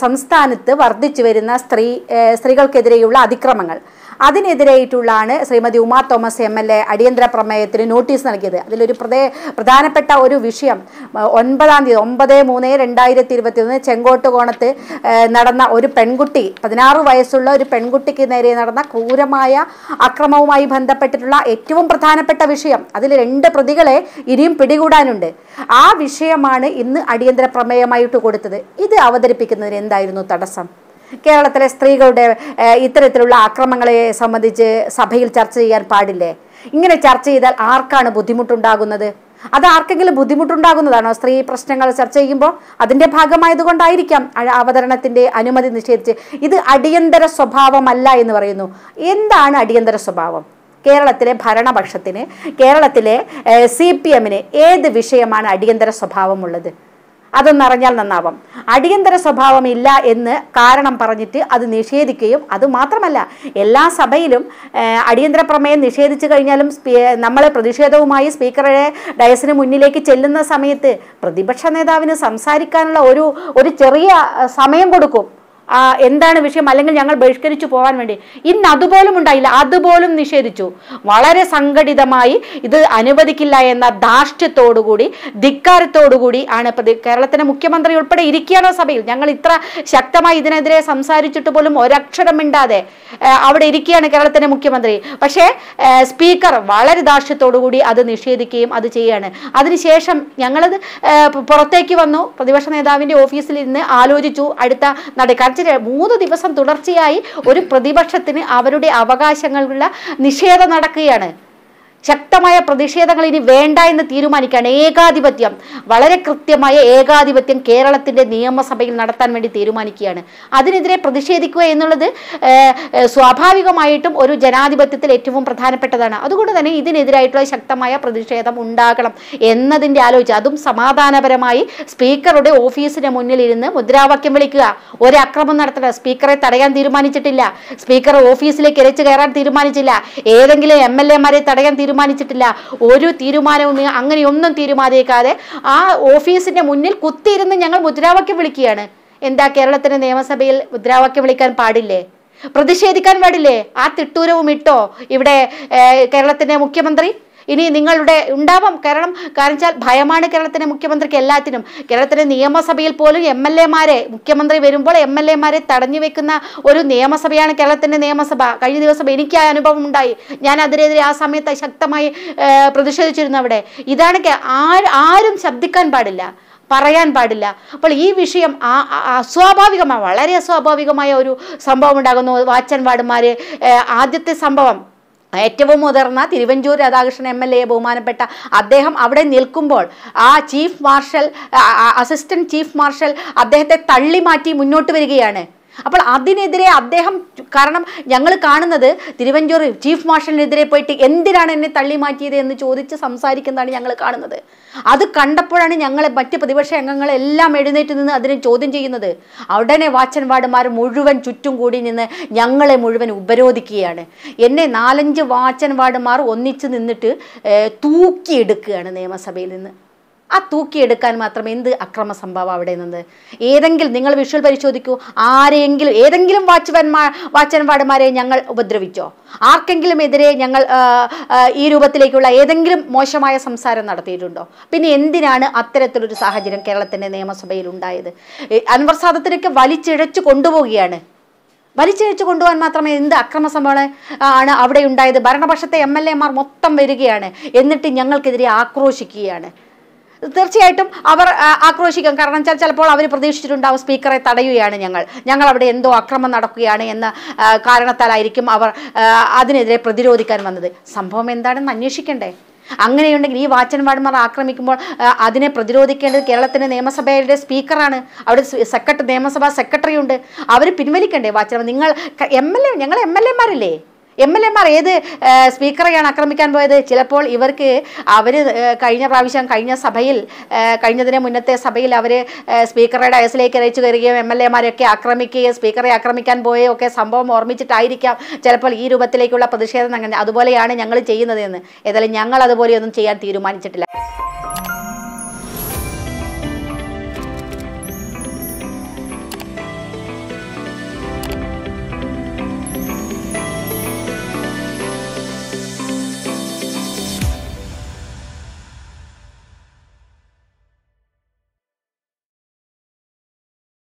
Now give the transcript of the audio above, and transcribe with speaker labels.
Speaker 1: സംസ്ഥാനത്ത് വർദ്ധിച്ചു വരുന്ന സ്ത്രീ സ്ത്രീകൾക്കെതിരെയുള്ള അതിക്രമങ്ങൾ അതിനെതിരായിട്ടുള്ളാണ് Shrimati Uma Thomas M L A അടിയന്തര പ്രമേയത്തിന് നോട്ടീസ് നൽകിയത് അതിലൊരു പ്രതേ പ്രധാനപ്പെട്ട ഒരു വിഷയം ഒൻപതാം തീയതി ഒമ്പത് മൂന്ന് രണ്ടായിരത്തി ഇരുപത്തിയൊന്ന് ചെങ്കോട്ടുകോണത്ത് നടന്ന ഒരു പെൺകുട്ടി പതിനാറ് വയസ്സുള്ള ഒരു പെൺകുട്ടിക്ക് നേരെ നടന്ന ക്രൂരമായ അക്രമവുമായി ബന്ധപ്പെട്ടിട്ടുള്ള ഏറ്റവും പ്രധാനപ്പെട്ട വിഷയം അതിൽ രണ്ട് പ്രതികളെ ഇനിയും പിടികൂടാനുണ്ട് ആ വിഷയമാണ് ഇന്ന് അടിയന്തര പ്രമേയമായിട്ട് കൊടുത്തത് ഇത് അവതരിപ്പിക്കുന്നതിന് എന്തായിരുന്നു തടസ്സം കേരളത്തിലെ സ്ത്രീകളുടെ ഇത്തരത്തിലുള്ള ആക്രമങ്ങളെ സംബന്ധിച്ച് സഭയിൽ ചർച്ച ചെയ്യാൻ പാടില്ലേ ഇങ്ങനെ ചർച്ച ചെയ്താൽ ആർക്കാണ് ബുദ്ധിമുട്ടുണ്ടാകുന്നത് അത് ആർക്കെങ്കിലും ബുദ്ധിമുട്ടുണ്ടാകുന്നതാണോ സ്ത്രീ പ്രശ്നങ്ങൾ ചർച്ച ചെയ്യുമ്പോൾ അതിൻ്റെ ഭാഗമായതുകൊണ്ടായിരിക്കാം അവതരണത്തിൻ്റെ അനുമതി നിഷേധിച്ച് ഇത് അടിയന്തര സ്വഭാവമല്ല എന്ന് പറയുന്നു എന്താണ് അടിയന്തര സ്വഭാവം കേരളത്തിലെ ഭരണപക്ഷത്തിന് കേരളത്തിലെ സി പി എമ്മിന് ഏത് വിഷയമാണ് അടിയന്തര സ്വഭാവമുള്ളത് അതൊന്നറിഞ്ഞാൽ നന്നാവാം അടിയന്തര സ്വഭാവമില്ല എന്ന് കാരണം പറഞ്ഞിട്ട് അത് നിഷേധിക്കുകയും അത് മാത്രമല്ല എല്ലാ സഭയിലും അടിയന്തര പ്രമേയം നിഷേധിച്ചു കഴിഞ്ഞാലും നമ്മളെ പ്രതിഷേധവുമായി സ്പീക്കറുടെ ഡയസിന് മുന്നിലേക്ക് ചെല്ലുന്ന സമയത്ത് പ്രതിപക്ഷ നേതാവിന് സംസാരിക്കാനുള്ള ഒരു ഒരു ചെറിയ സമയം കൊടുക്കും എന്താണ് വിഷയം അല്ലെങ്കിൽ ഞങ്ങൾ ബഹിഷ്കരിച്ചു പോകാൻ വേണ്ടി ഇന്ന് അതുപോലും ഉണ്ടായില്ല അതുപോലും നിഷേധിച്ചു വളരെ സംഘടിതമായി ഇത് അനുവദിക്കില്ല എന്ന ധാർഷ്ട്യത്തോടുകൂടി ധിക്കാരത്തോടുകൂടി ആണ് ഇപ്പം കേരളത്തിലെ മുഖ്യമന്ത്രി ഉൾപ്പെടെ ഇരിക്കുകയാണോ സഭയിൽ ഞങ്ങൾ ഇത്ര ശക്തമായി ഇതിനെതിരെ സംസാരിച്ചിട്ട് പോലും ഒരക്ഷരം മിണ്ടാതെ അവിടെ ഇരിക്കുകയാണ് കേരളത്തിൻ്റെ മുഖ്യമന്ത്രി പക്ഷേ സ്പീക്കർ വളരെ ധാർഷ്ട്യത്തോടുകൂടി അത് നിഷേധിക്കുകയും അത് ചെയ്യുകയാണ് അതിനുശേഷം ഞങ്ങളത് പുറത്തേക്ക് വന്നു പ്രതിപക്ഷ നേതാവിൻ്റെ ഓഫീസിൽ ഇന്ന് ആലോചിച്ചു അടുത്ത നടക്കാൻ മറിച്ച് മൂന്ന് ദിവസം തുടർച്ചയായി ഒരു പ്രതിപക്ഷത്തിന് അവരുടെ അവകാശങ്ങളുള്ള നിഷേധം നടക്കുകയാണ് ശക്തമായ പ്രതിഷേധങ്ങൾ ഇനി വേണ്ട എന്ന് തീരുമാനിക്കുകയാണ് ഏകാധിപത്യം വളരെ കൃത്യമായ ഏകാധിപത്യം കേരളത്തിന്റെ നിയമസഭയിൽ നടത്താൻ വേണ്ടി തീരുമാനിക്കുകയാണ് അതിനെതിരെ പ്രതിഷേധിക്കുക എന്നുള്ളത് സ്വാഭാവികമായിട്ടും ഒരു ജനാധിപത്യത്തിൽ ഏറ്റവും പ്രധാനപ്പെട്ടതാണ് അതുകൊണ്ട് തന്നെ ഇതിനെതിരായിട്ടുള്ള ശക്തമായ പ്രതിഷേധം ഉണ്ടാകണം എന്നതിൻ്റെ ആലോചിച്ച് അതും സമാധാനപരമായി സ്പീക്കറുടെ ഓഫീസിന് മുന്നിലിരുന്ന് മുദ്രാവാക്യം വിളിക്കുക ഒരു നടത്തണം സ്പീക്കറെ തടയാൻ തീരുമാനിച്ചിട്ടില്ല സ്പീക്കർ ഓഫീസിലേക്ക് ഇരച്ചു കയറാൻ തീരുമാനിച്ചില്ല ഏതെങ്കിലും എം എൽ എമാരെ തടയാൻ തീരുമാനിച്ചിട്ടില്ല ഒരു തീരുമാനവും അങ്ങനെയൊന്നും തീരുമാനിക്കാതെ ആ ഓഫീസിന്റെ മുന്നിൽ കുത്തിയിരുന്ന് ഞങ്ങൾ മുദ്രാവാക്യം വിളിക്കുകയാണ് എന്താ കേരളത്തിന്റെ നിയമസഭയിൽ മുദ്രാവാക്യം വിളിക്കാൻ പാടില്ലേ പ്രതിഷേധിക്കാൻ പാടില്ലേ ആ തിട്ടൂരവും ഇട്ടോ ഇവിടെ കേരളത്തിന്റെ മുഖ്യമന്ത്രി ഇനി നിങ്ങളുടെ ഉണ്ടാവാം കാരണം കാരണം വെച്ചാൽ ഭയമാണ് കേരളത്തിലെ മുഖ്യമന്ത്രിക്ക് എല്ലാത്തിനും കേരളത്തിലെ നിയമസഭയിൽ പോലും എം എൽ എമാരെ മുഖ്യമന്ത്രി വരുമ്പോൾ എം എൽ എമാരെ തടഞ്ഞു വെക്കുന്ന ഒരു നിയമസഭയാണ് കേരളത്തിൻ്റെ നിയമസഭ കഴിഞ്ഞ ദിവസം എനിക്ക് ആ അനുഭവം ഉണ്ടായി ഞാൻ അതിനെതിരെ ആ സമയത്ത് ശക്തമായി പ്രതിഷേധിച്ചിരുന്നു അവിടെ ഇതാണ് ആരും ശബ്ദിക്കാൻ പാടില്ല പറയാൻ പാടില്ല അപ്പോൾ ഈ വിഷയം അസ്വാഭാവികമായ വളരെ അസ്വാഭാവികമായ ഒരു സംഭവം ഉണ്ടാകുന്നു വാച്ചൻ ആദ്യത്തെ സംഭവം ഏറ്റവും മുതിർന്ന Thiruvanchoor Radhakrishnan M L A ബഹുമാനപ്പെട്ട അദ്ദേഹം അവിടെ നിൽക്കുമ്പോൾ ആ chief marshal assistant chief marshal അദ്ദേഹത്തെ തള്ളി മാറ്റി മുന്നോട്ട് വരികയാണ് അപ്പോൾ അതിനെതിരെ അദ്ദേഹം കാരണം ഞങ്ങൾ കാണുന്നത് തിരുവഞ്ചൂർ ചീഫ് മാർഷലിനെതിരെ പോയിട്ട് എന്തിനാണ് എന്നെ തള്ളി മാറ്റിയത് എന്ന് ചോദിച്ച് സംസാരിക്കുന്നതാണ് ഞങ്ങൾ കാണുന്നത് അത് കണ്ടപ്പോഴാണ് ഞങ്ങളെ മറ്റ് പ്രതിപക്ഷ അംഗങ്ങളെല്ലാം എഴുന്നേറ്റ് നിന്ന് അതിനെ ചോദ്യം ചെയ്യുന്നത് ഉടനെ വാച്ചൻവാർഡുമാർ മുഴുവൻ ചുറ്റും കൂടി നിന്ന് ഞങ്ങളെ മുഴുവൻ ഉപരോധിക്കുകയാണ് എന്നെ നാലഞ്ച് വാച്ചൻവാർഡുമാർ ഒന്നിച്ച് നിന്നിട്ട് തൂക്കിയെടുക്കുകയാണ് നിയമസഭയിൽ നിന്ന് ആ തൂക്കിയെടുക്കാൻ മാത്രം എന്ത് അക്രമ സംഭവം അവിടെ നിന്ന് ഏതെങ്കിലും നിങ്ങൾ വിഷ്വൽ പരിശോധിക്കൂ ആരെങ്കിലും ഏതെങ്കിലും വാച്ച്മാൻമാർ വാച്ച്മാൻമാരെ ഞങ്ങൾ ഉപദ്രവിച്ചോ ആർക്കെങ്കിലും എതിരെ ഞങ്ങൾ ഈ രൂപത്തിലേക്കുള്ള ഏതെങ്കിലും മോശമായ സംസാരം നടത്തിയിട്ടുണ്ടോ പിന്നെ എന്തിനാണ് അത്തരത്തിലൊരു സാഹചര്യം കേരളത്തിൻ്റെ നിയമസഭയിൽ ഉണ്ടായത് അൻവർ സാദത്തിനൊക്കെ വലിച്ചിഴച്ചു കൊണ്ടുപോവുകയാണ് വലിച്ചിഴച്ചു കൊണ്ടുപോകാൻ മാത്രമേ എന്ത് അക്രമ സംഭവം ആണ് അവിടെ ഉണ്ടായത് ഭരണപക്ഷത്തെ എം എൽ എമാർ മൊത്തം വരികയാണ് എന്നിട്ട് ഞങ്ങൾക്കെതിരെ ആക്രോശിക്കുകയാണ് തീർച്ചയായിട്ടും അവർ ആക്രോശിക്കും കാരണം വെച്ചാൽ ചിലപ്പോൾ അവർ പ്രതീക്ഷിച്ചിട്ടുണ്ടാവും സ്പീക്കറെ തടയുകയാണ് ഞങ്ങൾ ഞങ്ങൾ അവിടെ എന്തോ അക്രമം നടക്കുകയാണ് എന്ന കാരണത്താലായിരിക്കും അവർ അതിനെതിരെ പ്രതിരോധിക്കാൻ വന്നത് സംഭവം എന്താണെന്ന് അന്വേഷിക്കണ്ടേ അങ്ങനെയുണ്ടെങ്കിൽ ഈ വാച്ചൻവാർഡ്മാർ ആക്രമിക്കുമ്പോൾ അതിനെ പ്രതിരോധിക്കേണ്ടത് കേരളത്തിൻ്റെ നിയമസഭയുടെ സ്പീക്കറാണ് അവിടെ സെക്രട്ടറി നിയമസഭാ സെക്രട്ടറി ഉണ്ട് അവർ പിൻവലിക്കണ്ടേ വാച്ചൻ നിങ്ങൾ എം എൽ എ ഞങ്ങൾ എം എൽ എമാരല്ലേ എം എൽ എമാർ ഏത് സ്പീക്കറെയാണ് ആക്രമിക്കാൻ പോയത് ചിലപ്പോൾ ഇവർക്ക് അവർ കഴിഞ്ഞ പ്രാവശ്യം കഴിഞ്ഞ സഭയിൽ കഴിഞ്ഞതിന് മുന്നത്തെ സഭയിൽ അവർ സ്പീക്കറുടെ അയസിലേക്ക് അയച്ചു കയറുകയും എം എൽ എമാരെയൊക്കെ ആക്രമിക്കുകയും സ്പീക്കറെ ആക്രമിക്കാൻ പോയോ ഒക്കെ സംഭവം ഓർമ്മിച്ചിട്ടായിരിക്കാം ചിലപ്പോൾ ഈ രൂപത്തിലേക്കുള്ള പ്രതിഷേധം അങ്ങനെ അതുപോലെയാണ് ഞങ്ങൾ ചെയ്യുന്നത് എന്ന് ഏതായാലും ഞങ്ങൾ അതുപോലെയൊന്നും ചെയ്യാൻ തീരുമാനിച്ചിട്ടില്ല